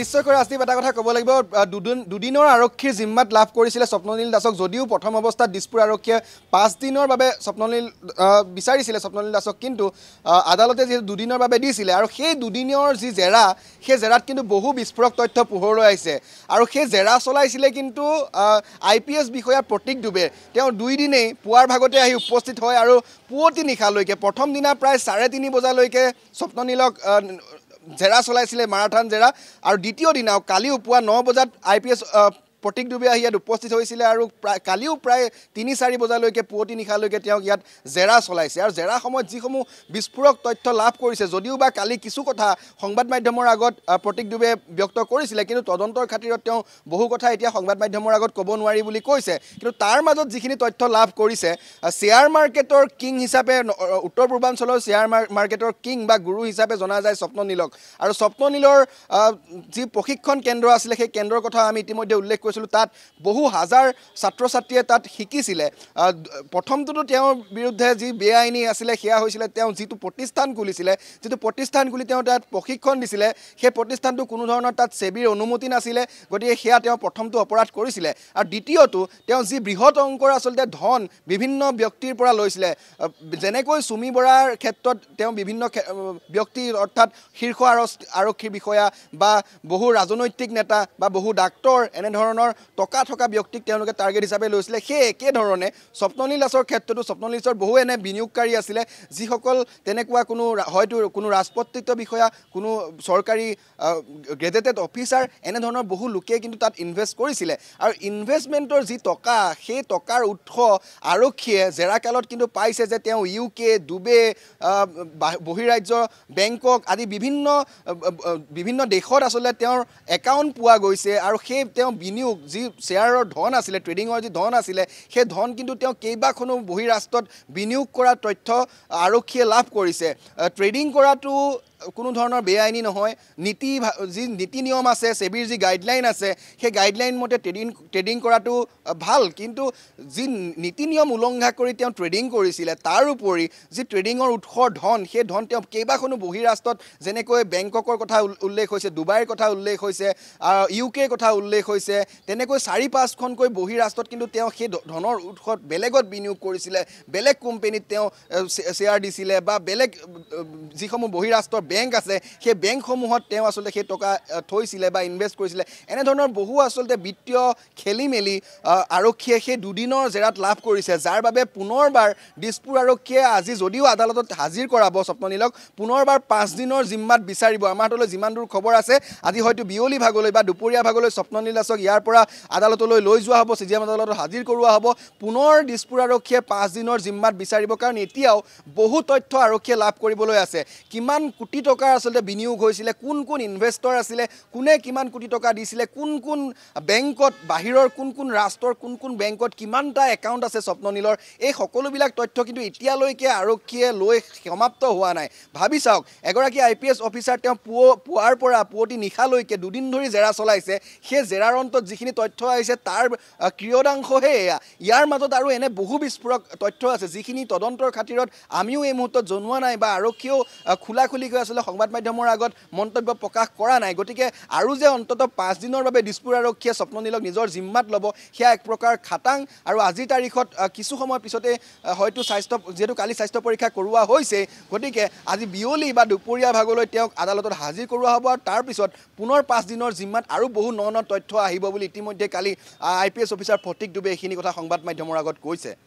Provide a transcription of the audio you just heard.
নিশ্চয়কৈ ৰাজদীপ এটা কথা ক'ব লাগিব দুদিন দুদিনৰ আৰক্ষীৰ জিম্মাত লাভ কৰিছিলে স্বপ্ননীল দাসক যদিও প্ৰথম অৱস্থাত দিছপুৰ আৰক্ষীয়ে পাঁচদিনৰ বাবে স্বপ্ননীল বিচাৰিছিলে স্বপ্ননীল দাসক কিন্তু আদালতে যিহেতু দুদিনৰ বাবে দিছিলে আৰু সেই দুদিনৰ যি জেৰা সেই জেৰাত কিন্তু বহু বিস্ফোৰক তথ্য পোহৰলৈ আহিছে আৰু সেই জেৰা চলাইছিলে কিন্তু আই পি এছ বিষয়া প্ৰতীক দুবে তেওঁ দুই দিনেই পুৱাৰ ভাগতে আহি উপস্থিত হয় আৰু পুৱতি নিশালৈকে প্ৰথম দিনা প্ৰায় চাৰে তিনি বজালৈকে স্বপ্ননীলক জেৰা চলাইছিলে মাৰাথান জেৰা আৰু দ্বিতীয় দিনা কালিও পুৱা ন বজাত I P S Pratik Dubey আহি ইয়াত উপস্থিত হৈছিলে আৰু প্ৰায় কালিও প্ৰায় তিনি চাৰি বজালৈকে পুৱতি নিশালৈকে তেওঁক ইয়াত জেৰা চলাইছে আৰু জেৰা সময়ত যিসমূহ বিস্ফোৰক তথ্য লাভ কৰিছে যদিও বা কালি কিছু কথা সংবাদ মাধ্যমৰ আগত প্ৰতীক দুবে ব্যক্ত কৰিছিলে কিন্তু তদন্তৰ খাতিৰত তেওঁ বহু কথা এতিয়া সংবাদ মাধ্যমৰ আগত ক'ব নোৱাৰি বুলি কৈছে কিন্তু তাৰ মাজত যিখিনি তথ্য লাভ কৰিছে শ্বেয়াৰ মাৰ্কেটৰ কিং হিচাপে উত্তৰ পূৰ্বাঞ্চলৰ শ্বেয়াৰ মাৰ মাৰ্কেটৰ কিং বা গুৰু হিচাপে জনা যায় স্বপ্ন নীলক আৰু স্বপ্ন নীলৰ যি প্ৰশিক্ষণ কেন্দ্ৰ আছিলে সেই কেন্দ্ৰৰ কথা আমি ইতিমধ্যে উল্লেখ কৰিছোঁ কৈছিলোঁ তাত বহু হাজাৰ ছাত্ৰ ছাত্ৰীয়ে তাত শিকিছিলে প্ৰথমটোতো তেওঁৰ বিৰুদ্ধে যি বেআইনী আছিলে সেয়া হৈছিলে তেওঁ যিটো প্ৰতিষ্ঠান খুলিছিলে যিটো প্ৰতিষ্ঠান খুলি তেওঁ তাত প্ৰশিক্ষণ দিছিলে সেই প্ৰতিষ্ঠানটো কোনো ধৰণৰ তাত ছেবিৰ অনুমতি নাছিলে গতিকে সেয়া তেওঁ প্ৰথমটো অপৰাধ কৰিছিলে আৰু দ্বিতীয়টো তেওঁ যি বৃহৎ অংকৰ আচলতে ধন বিভিন্ন ব্যক্তিৰ পৰা লৈছিলে যেনেকৈ চুমি বৰাৰ ক্ষেত্ৰত তেওঁ বিভিন্ন ব্যক্তি অৰ্থাৎ শীৰ্ষ আৰক্ষী বিষয়া বা বহু ৰাজনৈতিক নেতা বা বহু ডাক্তৰ এনেধৰণৰ ধৰণৰ টকা থকা ব্যক্তিক তেওঁলোকে টাৰ্গেট হিচাপে লৈছিলে সেই একেধৰণে স্বপ্নলীলাছৰ ক্ষেত্ৰতো স্বপ্নলীলাছৰ বহু এনে বিনিয়োগকাৰী আছিলে যিসকল তেনেকুৱা কোনো হয়তো কোনো ৰাজপত্ৰিত বিষয়া কোনো চৰকাৰী গ্ৰেজুৱেটেড অফিচাৰ এনেধৰণৰ বহু লোকে কিন্তু তাত ইনভেষ্ট কৰিছিলে আৰু ইনভেষ্টমেণ্টৰ যি টকা সেই টকাৰ উৎস আৰক্ষীয়ে জেৰাকালত কিন্তু পাইছে যে তেওঁ ইউ কে ডুবে বহিৰাজ্য বেংকক আদি বিভিন্ন বিভিন্ন দেশত আচলতে তেওঁৰ একাউণ্ট পোৱা গৈছে আৰু সেই তেওঁ বিনিয়োগ যি শ্বেয়াৰৰ ধন আছিলে ট্ৰেডিঙৰ যি ধন আছিলে সেই ধন কিন্তু তেওঁ কেইবাখনো বহিৰাষ্ট্ৰত বিনিয়োগ কৰা তথ্য আৰক্ষীয়ে লাভ কৰিছে ট্ৰেডিং কৰাটো কোনো ধৰণৰ বেআইনী নহয় নীতি যি নীতি নিয়ম আছে ছেবিৰ যি গাইডলাইন আছে সেই গাইডলাইন মতে ট্ৰেডিং ট্ৰেডিং কৰাটো ভাল কিন্তু যি নীতি নিয়ম উলংঘা কৰি তেওঁ ট্ৰেডিং কৰিছিলে তাৰ উপৰি যি ট্ৰেডিঙৰ উৎসৰ ধন সেই ধন তেওঁ কেইবাখনো বহিৰাষ্ট্ৰত যেনেকৈ বেংককৰ কথা উল্লেখ হৈছে ডুবাইৰ কথা উল্লেখ হৈছে ইউ কেৰ কথা উল্লেখ হৈছে তেনেকৈ চাৰি পাঁচখনকৈ বহিৰাষ্ট্ৰত কিন্তু তেওঁ সেই ধনৰ উৎস বেলেগত বিনিয়োগ কৰিছিলে বেলেগ কোম্পেনীত তেওঁ শ্বেয়াৰ দিছিলে বা বেলেগ যিসমূহ বহিৰাষ্ট্ৰৰ বেংক আছে সেই বেংকসমূহত তেওঁ আচলতে সেই টকা থৈছিলে বা ইনভেষ্ট কৰিছিলে এনেধৰণৰ বহু আচলতে বিত্তীয় খেলি মেলি আৰক্ষীয়ে সেই দুদিনৰ জেৰাত লাভ কৰিছে যাৰ বাবে পুনৰবাৰ দিছপুৰ আৰক্ষীয়ে আজি যদিও আদালতত হাজিৰ কৰাব স্বপ্ননীলক পুনৰবাৰ পাঁচদিনৰ জিম্মাত বিচাৰিব আমাৰ হাতলৈ যিমান দূৰ খবৰ আছে আজি হয়তো বিয়লি ভাগলৈ বা দুপৰীয়া ভাগলৈ স্বপ্ননীল দাসক ইয়াৰ পৰা আদালতলৈ লৈ যোৱা হ'ব চি জি এম আদালতত হাজিৰ কৰোৱা হ'ব পুনৰ দিছপুৰ আৰক্ষীয়ে পাঁচদিনৰ জিম্মাত বিচাৰিব কাৰণ এতিয়াও বহু তথ্য আৰক্ষীয়ে লাভ কৰিবলৈ আছে কিমান কোটি কোটি টকাৰ আচলতে বিনিয়োগ হৈছিলে কোন কোন ইনভেষ্টৰ আছিলে কোনে কিমান কোটি টকা দিছিলে কোন কোন বেংকত বাহিৰৰ কোন কোন ৰাষ্ট্ৰৰ কোন কোন বেংকত কিমানটা একাউণ্ট আছে স্বপ্ননীলৰ এই সকলোবিলাক তথ্য কিন্তু এতিয়ালৈকে আৰক্ষীয়ে লৈ সমাপ্ত হোৱা নাই ভাবি চাওক এগৰাকী আই পি এছ অফিচাৰ তেওঁ পুৱ পুৱাৰ পৰা পুৱতি নিশালৈকে দুদিন ধৰি জেৰা চলাইছে সেই জেৰাৰ অন্তত যিখিনি তথ্য আহিছে তাৰ ক্ৰিয়দাংশহে এয়া ইয়াৰ মাজত আৰু এনে বহু বিস্ফোৰক তথ্য আছে যিখিনি তদন্তৰ খাতিৰত আমিও এই মুহূৰ্তত জনোৱা নাই বা আৰক্ষীয়েও খোলাখুলিকৈ আছে আচলতে সংবাদ মাধ্যমৰ আগত মন্তব্য প্ৰকাশ কৰা নাই গতিকে আৰু যে অন্ততঃ পাঁচদিনৰ বাবে দিছপুৰ আৰক্ষীয়ে স্বপ্ন নীলক নিজৰ জিম্মাত ল'ব সেয়া এক প্ৰকাৰ খাটাং আৰু আজিৰ তাৰিখত কিছু সময় পিছতে হয়তো স্বাস্থ্য যিহেতু কালি স্বাস্থ্য পৰীক্ষা কৰোৱা হৈছে গতিকে আজি বিয়লি বা দুপৰীয়া ভাগলৈ তেওঁক আদালতত হাজিৰ কৰোৱা হ'ব আৰু তাৰপিছত পুনৰ পাঁচদিনৰ জিম্মাত আৰু বহু ন ন তথ্য আহিব বুলি ইতিমধ্যে কালি I P S officer Phatik Dubey এইখিনি কথা সংবাদ মাধ্যমৰ আগত কৈছে